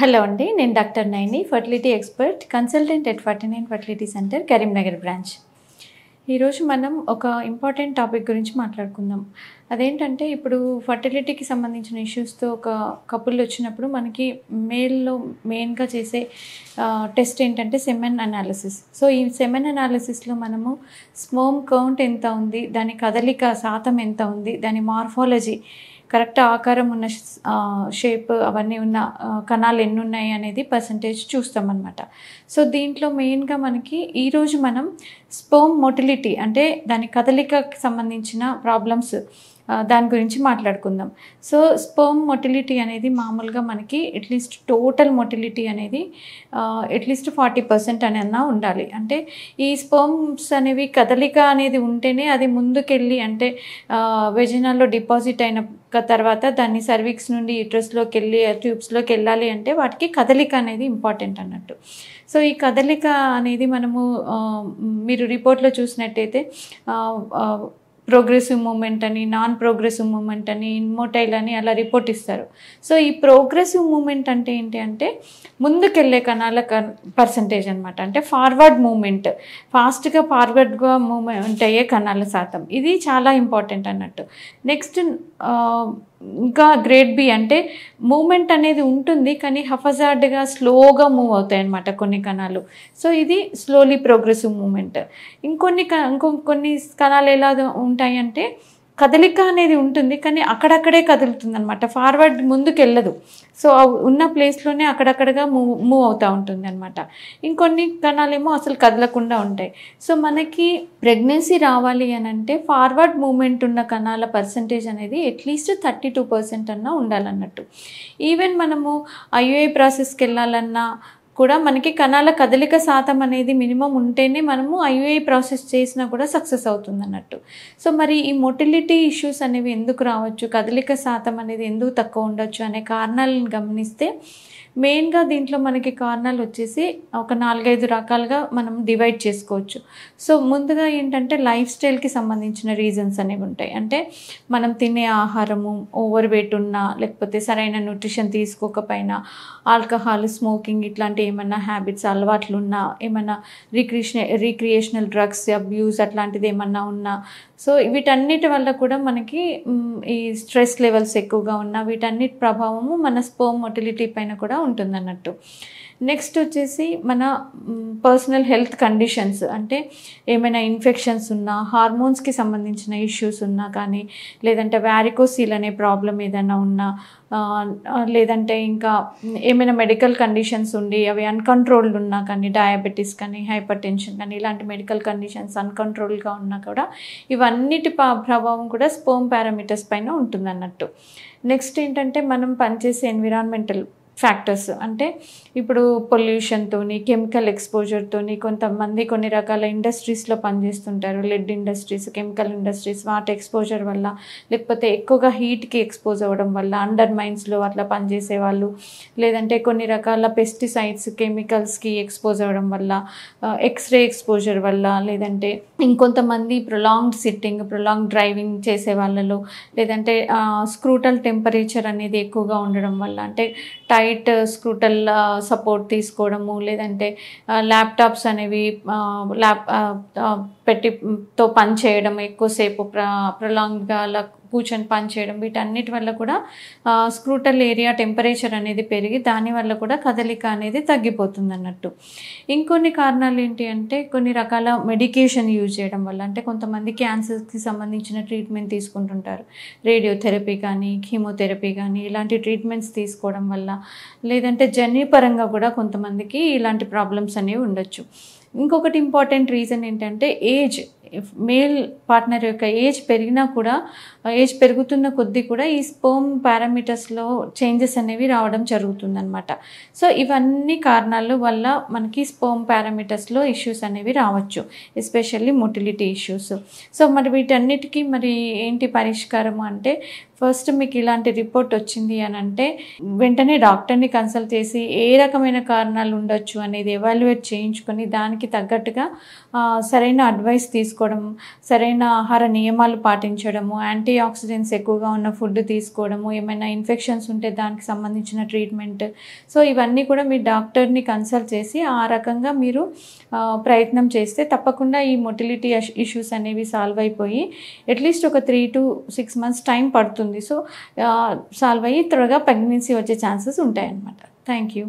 hello అండి నేను doctor Naini fertility expert consultant at forty nine fertility centre Karimnagar branch ఈరోజు మనం ఒక ఇంపార్టెంట్ టాపిక్ గురించి మాట్లాడుకుందాం అదేంటంటే ఇప్పుడు ఫర్టిలిటీకి సంబంధించిన ఇష్యూస్తో ఒక కపుల్ వచ్చినప్పుడు మనకి మేల్లో మెయిన్గా చేసే టెస్ట్ ఏంటంటే సెమెన్ అనాలిసిస్ సో ఈ సెమెన్ అనాలిసిస్లో మనము స్మోమ్ కౌంట్ ఎంత ఉంది దాని కదలిక శాతం ఎంత ఉంది దాని మార్ఫాలజీ కరెక్ట్ ఆకారం ఉన్న షేప్ అవన్నీ ఉన్న కణాలు ఎన్ని ఉన్నాయి అనేది పర్సంటేజ్ చూస్తామన్నమాట సో దీంట్లో మెయిన్గా మనకి ఈరోజు మనం స్పోమ్ మొటిలిటీ అంటే దాని కదలికకు సంబంధించిన ప్రాబ్లమ్స్ దాని గురించి మాట్లాడుకుందాం సో స్పర్మ్ మొటిలిటీ అనేది మామూలుగా మనకి అట్లీస్ట్ టోటల్ మొటిలిటీ అనేది అట్లీస్ట్ ఫార్టీ పర్సెంట్ అని అన్నా ఉండాలి అంటే ఈ స్పర్మ్స్ అనేవి కదలిక అనేది ఉంటేనే అది ముందుకెళ్ళి అంటే వెజినాల్లో డిపాజిట్ అయిన తర్వాత దాన్ని సర్వీక్స్ నుండి యూట్రస్లోకి వెళ్ళి ట్యూబ్స్లోకి వెళ్ళాలి అంటే వాటికి కదలిక అనేది ఇంపార్టెంట్ అన్నట్టు సో ఈ కదలిక అనేది మనము మీరు రిపోర్ట్లో చూసినట్టయితే ప్రోగ్రెసివ్ మూమెంట్ అని నాన్ ప్రోగ్రెసివ్ మూమెంట్ అని ఇన్మోటైల్ అని అలా రిపోర్ట్ ఇస్తారు సో ఈ ప్రోగ్రెసివ్ మూమెంట్ అంటే ఏంటి అంటే ముందుకెళ్ళే కణాల పర్సంటేజ్ అనమాట అంటే ఫార్వర్డ్ మూమెంట్ ఫాస్ట్గా ఫార్వర్డ్గా మూమెంట్ అయ్యే కణాల శాతం ఇది చాలా ఇంపార్టెంట్ అన్నట్టు నెక్స్ట్ ఇంకా గ్రేట్ బి అంటే మూమెంట్ అనేది ఉంటుంది కానీ హఫజార్డ్గా స్లోగా మూవ్ అవుతాయి అన్నమాట కొన్ని కణాలు సో ఇది స్లోలీ ప్రోగ్రెసివ్ మూమెంట్ ఇంకొన్ని ఇంకొన్ని కణాలు ఎలా ఉంటాయి అంటే కదలిక అనేది ఉంటుంది కానీ అక్కడక్కడే కదులుతుంది అనమాట ఫార్వర్డ్ ముందుకు వెళ్ళదు సో ఉన్న ప్లేస్లోనే అక్కడక్కడగా మూవ్ మూవ్ అవుతూ ఉంటుంది అనమాట ఇంకొన్ని కణాలేమో అసలు కదలకుండా ఉంటాయి సో మనకి ప్రెగ్నెన్సీ రావాలి అని అంటే ఫార్వర్డ్ మూమెంట్ ఉన్న కణాల పర్సంటేజ్ అనేది అట్లీస్ట్ థర్టీ టూ పర్సెంట్ అన్నా ఉండాలన్నట్టు ఈవెన్ మనము ఐఏ ప్రాసెస్కి వెళ్ళాలన్నా కూడా మనకి కణాల కదలిక శాతం అనేది మినిమం ఉంటేనే మనము ఐయుఐ ప్రాసెస్ చేసినా కూడా సక్సెస్ అవుతుంది అన్నట్టు సో మరి ఈ మొటిలిటీ ఇష్యూస్ అనేవి ఎందుకు రావచ్చు కదలిక శాతం అనేది ఎందుకు తక్కువ ఉండొచ్చు అనే కారణాలను గమనిస్తే మెయిన్గా దీంట్లో మనకి కారణాలు వచ్చేసి ఒక నాలుగైదు రకాలుగా మనం డివైడ్ చేసుకోవచ్చు సో ముందుగా ఏంటంటే లైఫ్ స్టైల్కి సంబంధించిన రీజన్స్ అనేవి ఉంటాయి అంటే మనం తినే ఆహారము ఓవర్ వెయిట్ ఉన్నా లేకపోతే సరైన న్యూట్రిషన్ తీసుకోకపోయినా ఆల్కహాల్ స్మోకింగ్ ఇట్లాంటి ఏమన్నా హ్యాబిట్స్ అలవాట్లు ఉన్నా ఏమన్నా రీక్రియేషన్ రీక్రియేషనల్ డ్రగ్స్ అబ్యూస్ అట్లాంటిది ఏమన్నా ఉన్నా సో వీటన్నిటి వల్ల కూడా మనకి ఈ స్ట్రెస్ లెవెల్స్ ఎక్కువగా ఉన్న వీటన్నిటి ప్రభావము మన స్పోమ్ మొటిలిటీ పైన కూడా అన్నట్టు నెక్స్ట్ వచ్చేసి మన పర్సనల్ హెల్త్ కండిషన్స్ అంటే ఏమైనా ఇన్ఫెక్షన్స్ ఉన్నా హార్మోన్స్కి సంబంధించిన ఇష్యూస్ ఉన్నా కానీ లేదంటే వ్యారికోసీల్ అనే ప్రాబ్లం ఏదైనా ఉన్నా లేదంటే ఇంకా ఏమైనా మెడికల్ కండిషన్స్ ఉండి అవి అన్కంట్రోల్డ్ ఉన్నా కానీ డయాబెటీస్ కానీ హైపర్ టెన్షన్ కానీ ఇలాంటి మెడికల్ కండిషన్స్ అన్కంట్రోల్డ్గా ఉన్నా కూడా ఇవన్నిటి ప్రభావం కూడా స్పోమ్ పారామీటర్స్ పైన ఉంటుంది అన్నట్టు నెక్స్ట్ ఏంటంటే మనం పనిచేసే ఎన్విరాన్మెంటల్ ఫ్యాక్టర్స్ అంటే ఇప్పుడు పొల్యూషన్తోని కెమికల్ ఎక్స్పోజర్తోని కొంతమంది కొన్ని రకాల ఇండస్ట్రీస్లో పనిచేస్తుంటారు లెడ్ ఇండస్ట్రీస్ కెమికల్ ఇండస్ట్రీస్ వాటి ఎక్స్పోజర్ వల్ల లేకపోతే ఎక్కువగా హీట్కి ఎక్స్పోజ్ అవ్వడం వల్ల అండర్ మైన్స్లో అట్లా పనిచేసే వాళ్ళు లేదంటే కొన్ని రకాల పెస్టిసైడ్స్ కెమికల్స్కి ఎక్స్పోజ్ అవ్వడం వల్ల ఎక్స్రే ఎక్స్పోజర్ వల్ల లేదంటే ఇంకొంతమంది ప్రొలాంగ్ సిట్టింగ్ ప్రొలాంగ్ డ్రైవింగ్ చేసే వాళ్ళలో లేదంటే స్క్రూటల్ టెంపరేచర్ అనేది ఎక్కువగా ఉండడం వల్ల అంటే టై లైట్ స్క్రూటల్ సపోర్ట్ తీసుకోవడము లేదంటే ల్యాప్టాప్స్ అనేవి ల్యాప్ పెట్టి తో పని చేయడం ఎక్కువసేపు ప్ర ప్రలాంగ్గా కూర్చొని పనిచేయడం వీటన్నిటి వల్ల కూడా స్క్రూటల్ ఏరియా టెంపరేచర్ అనేది పెరిగి దానివల్ల కూడా కదలిక అనేది తగ్గిపోతుంది అన్నట్టు ఇంకొన్ని కారణాలు ఏంటి అంటే కొన్ని రకాల మెడికేషన్ యూజ్ చేయడం వల్ల అంటే కొంతమంది క్యాన్సర్కి సంబంధించిన ట్రీట్మెంట్ తీసుకుంటుంటారు రేడియోథెరపీ కానీ కీమోథెరపీ కానీ ఇలాంటి ట్రీట్మెంట్స్ తీసుకోవడం వల్ల లేదంటే జన్యుపరంగా కూడా కొంతమందికి ఇలాంటి ప్రాబ్లమ్స్ అనేవి ఉండొచ్చు ఇంకొకటి ఇంపార్టెంట్ రీజన్ ఏంటంటే ఏజ్ మేల్ పార్ట్నర్ యొక్క ఏజ్ పెరిగినా కూడా ఏజ్ పెరుగుతున్న కొద్దీ కూడా ఈ స్పోమ్ పారామీటర్స్లో చేంజెస్ అనేవి రావడం జరుగుతుందనమాట సో ఇవన్నీ కారణాల వల్ల మనకి స్పోమ్ పారామీటర్స్లో ఇష్యూస్ అనేవి రావచ్చు ఎస్పెషల్లీ మొటిలిటీ ఇష్యూస్ సో మరి వీటన్నిటికీ మరి ఏంటి పరిష్కారము అంటే ఫస్ట్ మీకు ఇలాంటి రిపోర్ట్ వచ్చింది అని అంటే వెంటనే డాక్టర్ని కన్సల్ట్ చేసి ఏ రకమైన కారణాలు ఉండొచ్చు అనేది ఎవాల్యుయేట్ చేయించుకొని దానికి తగ్గట్టుగా సరైన అడ్వైస్ తీసుకోవడం సరైన ఆహార నియమాలు పాటించడము యాంటీ ఆక్సిడెంట్స్ ఎక్కువగా ఉన్న ఫుడ్ తీసుకోవడము ఏమైనా ఇన్ఫెక్షన్స్ ఉంటే దానికి సంబంధించిన ట్రీట్మెంట్ సో ఇవన్నీ కూడా మీ డాక్టర్ని కన్సల్ట్ చేసి ఆ రకంగా మీరు ప్రయత్నం చేస్తే తప్పకుండా ఈ మొటిలిటీ ఇష్యూస్ అనేవి సాల్వ్ అయిపోయి అట్లీస్ట్ ఒక three to six months time పడుతుంది అవుతుంది సో uh, సాల్వ్ అయ్యి త్వరగా ప్రెగ్నెన్సీ వచ్చే ఛాన్సెస్ ఉంటాయన్నమాట థ్యాంక్ యూ